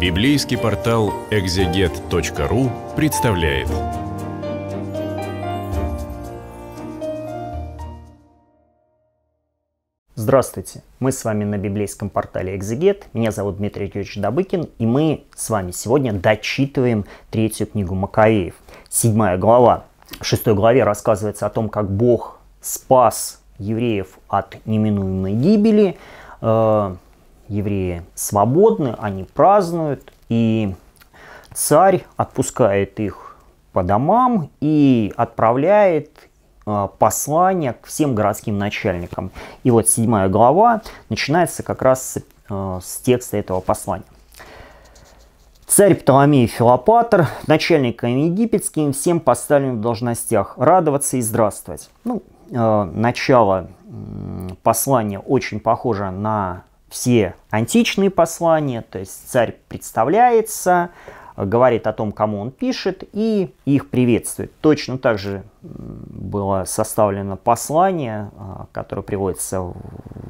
Библейский портал экзегет.ру представляет. Здравствуйте! Мы с вами на библейском портале «Экзегет». Меня зовут Дмитрий Юрьевич Добыкин, и мы с вами сегодня дочитываем третью книгу Маковеев. Седьмая глава. В шестой главе рассказывается о том, как Бог спас евреев от неминуемой гибели, э, евреи свободны, они празднуют, и царь отпускает их по домам и отправляет э, послание к всем городским начальникам. И вот седьмая глава начинается как раз с, э, с текста этого послания. Царь Птоломей Филопатор, начальникам египетским, всем поставленным в должностях, радоваться и здравствовать. Ну, э, начало э, послания очень похоже на все античные послания, то есть царь представляется, говорит о том, кому он пишет, и их приветствует. Точно так же было составлено послание, а, которое приводится в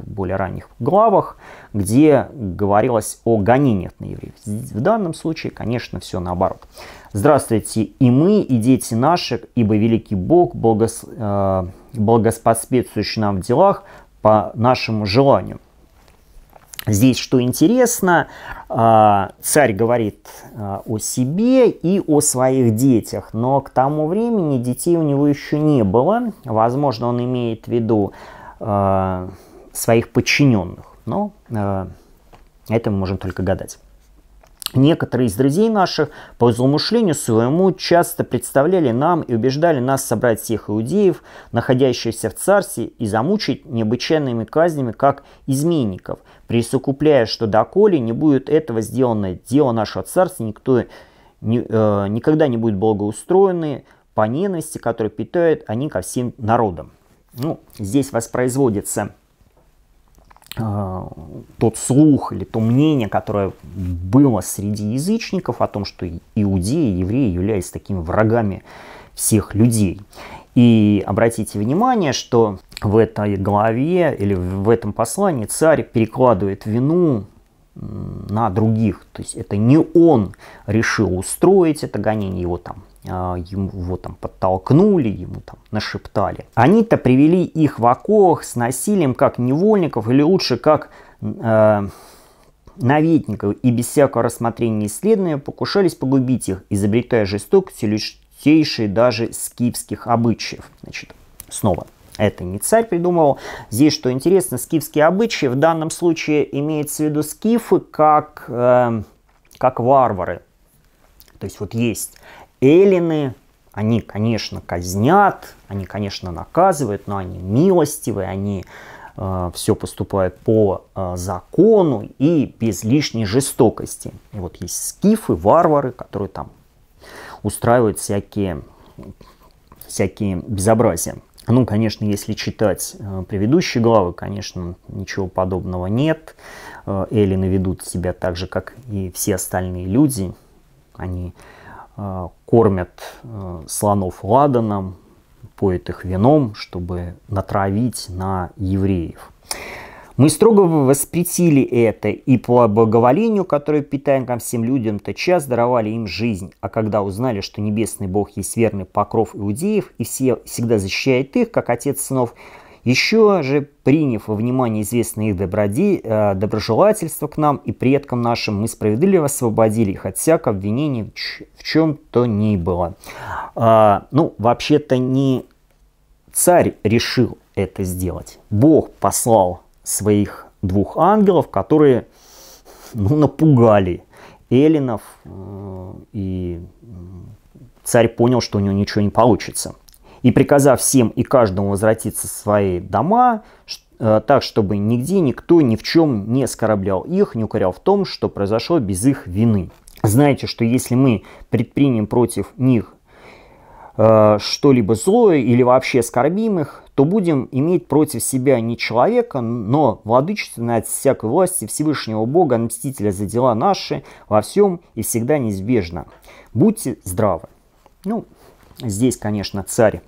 более ранних главах, где говорилось о гонениях на евреев. В данном случае, конечно, все наоборот. «Здравствуйте и мы, и дети наши, ибо великий Бог благос... Э, благоспоспетствующий нам в делах по нашему желанию». Здесь что интересно, а, царь говорит а, о себе и о своих детях, но к тому времени детей у него еще не было. Возможно, он имеет в виду а, своих подчиненных, но это мы можем только гадать. Некоторые из друзей наших по злоумышлению своему часто представляли нам и убеждали нас собрать всех иудеев, находящихся в царстве, и замучить необычайными казнями, как изменников – присукупляя, что доколе не будет этого сделано, дело нашего царства никто не, э, никогда не будет благоустроены по ненависти, которую питают они ко всем народам. Ну, здесь воспроизводится э, тот слух или то мнение, которое было среди язычников о том, что иудеи и евреи являются такими врагами всех людей. И обратите внимание, что в этой главе или в этом послании царь перекладывает вину на других. То есть это не он решил устроить это гонение, его там а, его там подтолкнули, ему там нашептали. Они-то привели их в окох с насилием как невольников или лучше как э, наветников и без всякого рассмотрения и исследования покушались погубить их, изобретая жестокость и лютейшие даже скифских обычаев. Значит, снова это не царь придумывал. Здесь, что интересно, скифские обычаи в данном случае имеется в виду скифы как, э, как варвары. То есть вот есть эллины, они, конечно, казнят, они, конечно, наказывают, но они милостивые, они э, все поступают по э, закону и без лишней жестокости. И вот есть скифы, варвары, которые там устраивают всякие, всякие безобразия. Ну, конечно, если читать э, предыдущие главы, конечно, ничего подобного нет. Э, Эллины ведут себя так же, как и все остальные люди. Они э, кормят слонов ладаном, поют их вином, чтобы натравить на евреев. Мы строго воспретили это и по благоволению, которое питаем ко всем людям, тотчас даровали им жизнь. А когда узнали, что небесный Бог есть верный покров иудеев и все, всегда защищает их, как отец сынов, еще же, приняв во внимание известные их доброде... Э, доброжелательство к нам и предкам нашим, мы справедливо освободили их от всякого обвинения в чем то ни было. А, ну, вообще-то не царь решил это сделать. Бог послал своих двух ангелов, которые ну, напугали эллинов, э, и царь понял, что у него ничего не получится. И приказав всем и каждому возвратиться в свои дома, э, так, чтобы нигде никто ни в чем не оскорблял их, не укорял в том, что произошло без их вины. Знаете, что если мы предпримем против них э, что-либо злое или вообще оскорбим их, то будем иметь против себя не человека, но владычественное от всякой власти Всевышнего Бога, мстителя за дела наши, во всем и всегда неизбежно. Будьте здравы. Ну, здесь, конечно, царь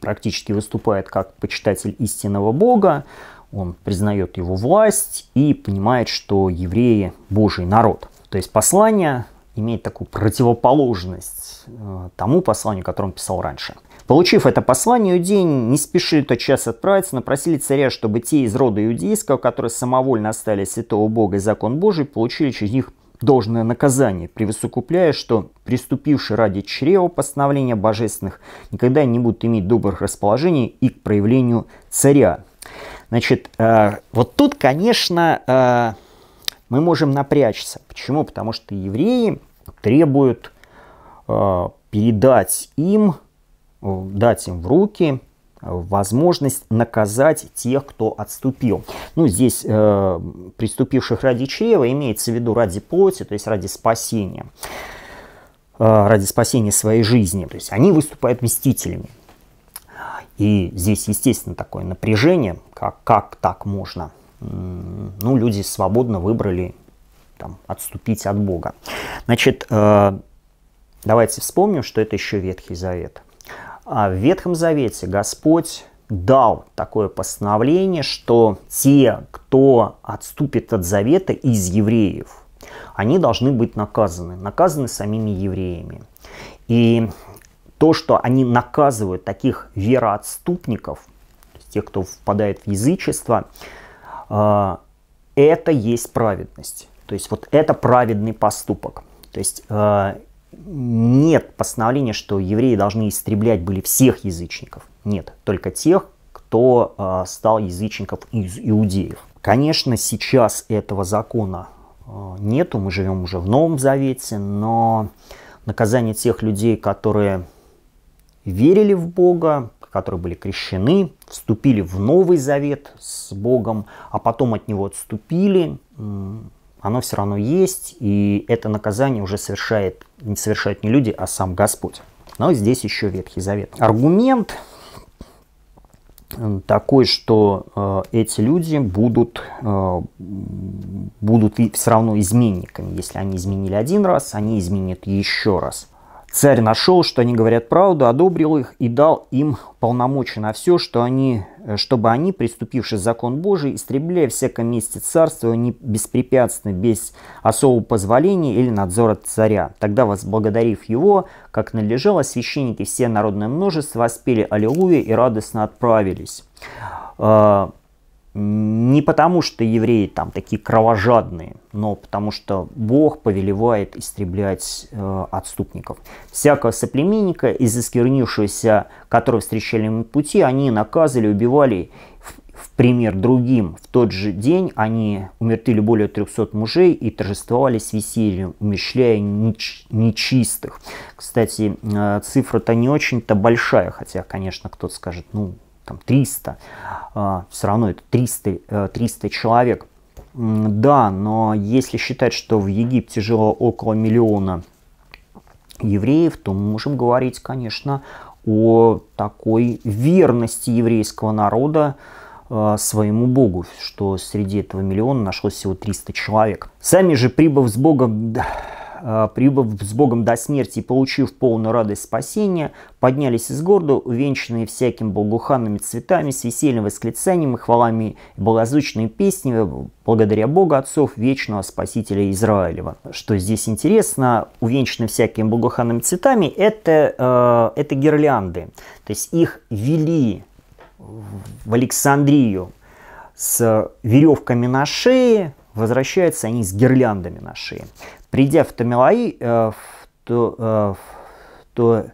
практически выступает как почитатель истинного Бога, он признает его власть и понимает, что евреи – Божий народ. То есть послание имеет такую противоположность э, тому посланию, которое он писал раньше. Получив это послание, иудеи не спешили тотчас отправиться, но просили царя, чтобы те из рода иудейского, которые самовольно оставили святого Бога и закон Божий, получили через них должное наказание, превысокупляя, что приступившие ради чрева постановления божественных никогда не будут иметь добрых расположений и к проявлению царя. Значит, э, вот тут, конечно, э, мы можем напрячься. Почему? Потому что евреи требуют э, передать им, э, дать им в руки э, возможность наказать тех, кто отступил. Ну, здесь э, приступивших ради чрева имеется в виду ради плоти, то есть ради спасения, э, ради спасения своей жизни. То есть они выступают мстителями. И здесь, естественно, такое напряжение, как, как так можно – Э, ну, люди свободно выбрали там, отступить от Бога. Значит, э, давайте вспомним, что это еще Ветхий Завет. А в Ветхом Завете Господь дал такое постановление, что те, кто отступит от завета из евреев, они должны быть наказаны, наказаны самими евреями. И то, что они наказывают таких вероотступников, тех, кто впадает в язычество, а, это есть праведность. То есть вот это праведный поступок. То есть а, нет постановления, что евреи должны истреблять были всех язычников. Нет, только тех, кто а, стал язычников из иудеев. Конечно, сейчас этого закона нету, мы живем уже в Новом Завете, но наказание тех людей, которые верили в Бога, которые были крещены, вступили в Новый Завет с Богом, а потом от него отступили, оно все равно есть, и это наказание уже совершает, не совершают не люди, а сам Господь. Но здесь еще Ветхий Завет. Аргумент э, такой, что э, эти люди будут, э, будут все равно изменниками. Если они изменили один раз, они изменят еще раз. Царь нашел, что они говорят правду, одобрил их и дал им полномочия на все, что они, э, чтобы они, приступивший закон Божий, истребляя всякое месте царства, не беспрепятственно, без особого позволения или надзора царя. Тогда, возблагодарив его, как належало, священники все народное множество воспели Аллилуйя и радостно отправились. А, не потому, что евреи там такие кровожадные, но потому что Бог повелевает истреблять э, отступников. Всякого соплеменника, из искернившегося, которого встречали на пути, они наказывали, убивали в, в пример другим. В тот же день они умертвили более 300 мужей и торжествовали с весельем, умещляя неч, нечистых. Кстати, э, цифра-то не очень-то большая, хотя, конечно, кто-то скажет, ну, там 300, а, все равно это 300, 300 э, человек. Да, но если считать, что в Египте жило около миллиона евреев, то мы можем говорить, конечно, о такой верности еврейского народа э, своему Богу, что среди этого миллиона нашлось всего 300 человек. Сами же, прибыв с Богом, Э, прибыв с Богом до смерти и получив полную радость спасения, поднялись из города, увенчанные всякими благоуханными цветами, с весельным восклицанием и хвалами и благозвучными песнями, благодаря Богу Отцов Вечного Спасителя Израилева. Что здесь интересно, увенчанные всякими благоуханными цветами, это, э, это гирлянды. То есть их вели в Александрию с веревками на шее, возвращаются они с гирляндами на шее. Придя в Тамилаи, э, в, то, э, в то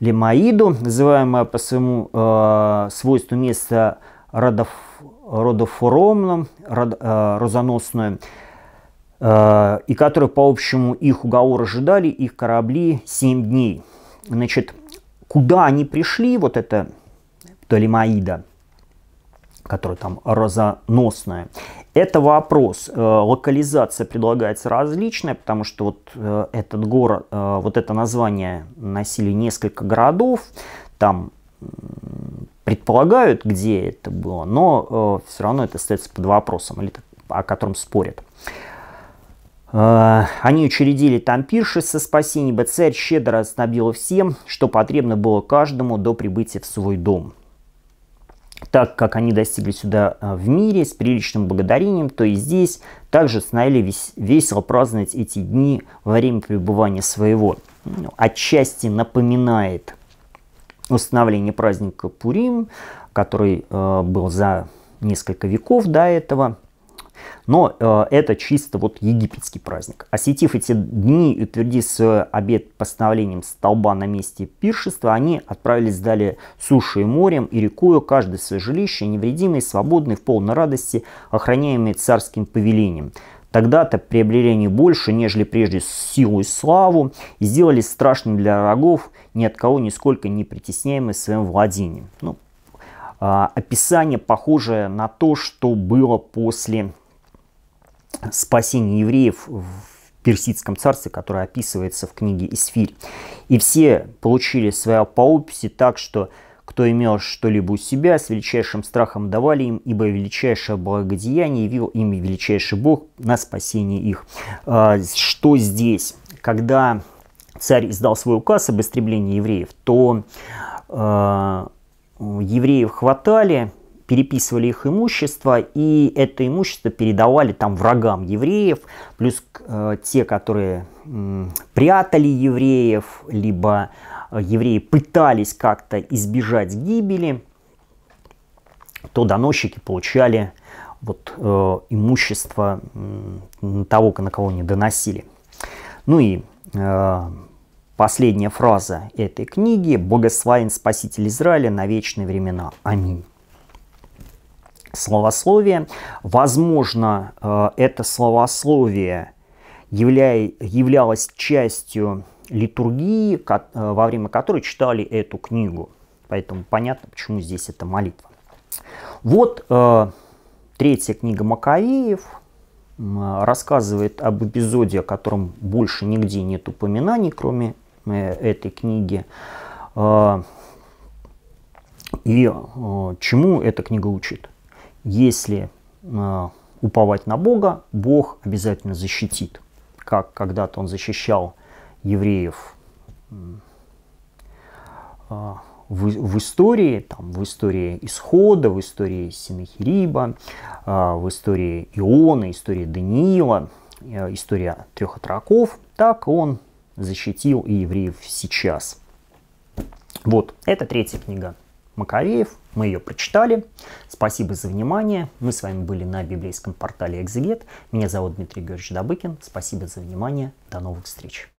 Лемаиду, называемое по своему э, свойству место родов, родофоромным, род, э, розоносную, э, и которое по общему их уговору ожидали их корабли 7 дней. Значит, куда они пришли, вот это Птолемаида – которая там розоносная. Это вопрос. Э, локализация предлагается различная, потому что вот э, этот город, э, вот это название носили несколько городов, там предполагают, где это было, но все равно это остается под вопросом, или о котором спорят. Они учредили там пиршество спасения, царь щедро снабдила всем, что потребно было каждому до прибытия в свой дом так как они достигли сюда э, в мире с приличным благодарением, то и здесь также Исраиль весело праздновать эти дни во время пребывания своего. Ну, отчасти напоминает установление праздника Пурим, который э, был за несколько веков до этого – но э, это чисто вот египетский праздник. Осетив а эти дни и утвердив свой обед постановлением столба на месте пиршества, они отправились далее суши и морем и рекою, каждый свое жилище, невредимые свободные в полной радости, охраняемые царским повелением. Тогда-то приобрели они больше, нежели прежде силу и славу, и сделались страшным для врагов, ни от кого нисколько не притесняемы своим владением. Ну, а, описание похожее на то, что было после спасение евреев в персидском царстве, которое описывается в книге «Исфирь». И все получили свои по описи так, что кто имел что-либо у себя, с величайшим страхом давали им, ибо величайшее благодеяние явил им величайший Бог на спасение их. А, что здесь? Когда царь издал свой указ об истреблении евреев, то а, евреев хватали, переписывали их имущество, и это имущество передавали там врагам евреев, плюс э, те, которые э, прятали евреев, либо э, евреи пытались как-то избежать гибели, то доносчики получали вот э, имущество э, того, на кого они доносили. Ну и э, последняя фраза этой книги «Благословен Спаситель Израиля на вечные времена. Аминь» словословие. Возможно, э, это словословие являлось частью литургии, э, во время которой читали эту книгу. Поэтому понятно, почему здесь эта молитва. Вот э, третья книга Макавеев рассказывает об эпизоде, о котором больше нигде нет упоминаний, кроме этой книги. И чему эта книга учит? если а, уповать на Бога, Бог обязательно защитит. Как когда-то он защищал евреев а, в, в истории, там, в истории Исхода, в истории Синахириба, а, в истории Иона, истории Даниила, история трех отроков, так он защитил и евреев сейчас. Вот, это третья книга Макареев. Мы ее прочитали. Спасибо за внимание. Мы с вами были на библейском портале «Экзегет». Меня зовут Дмитрий Георгиевич Добыкин. Спасибо за внимание. До новых встреч.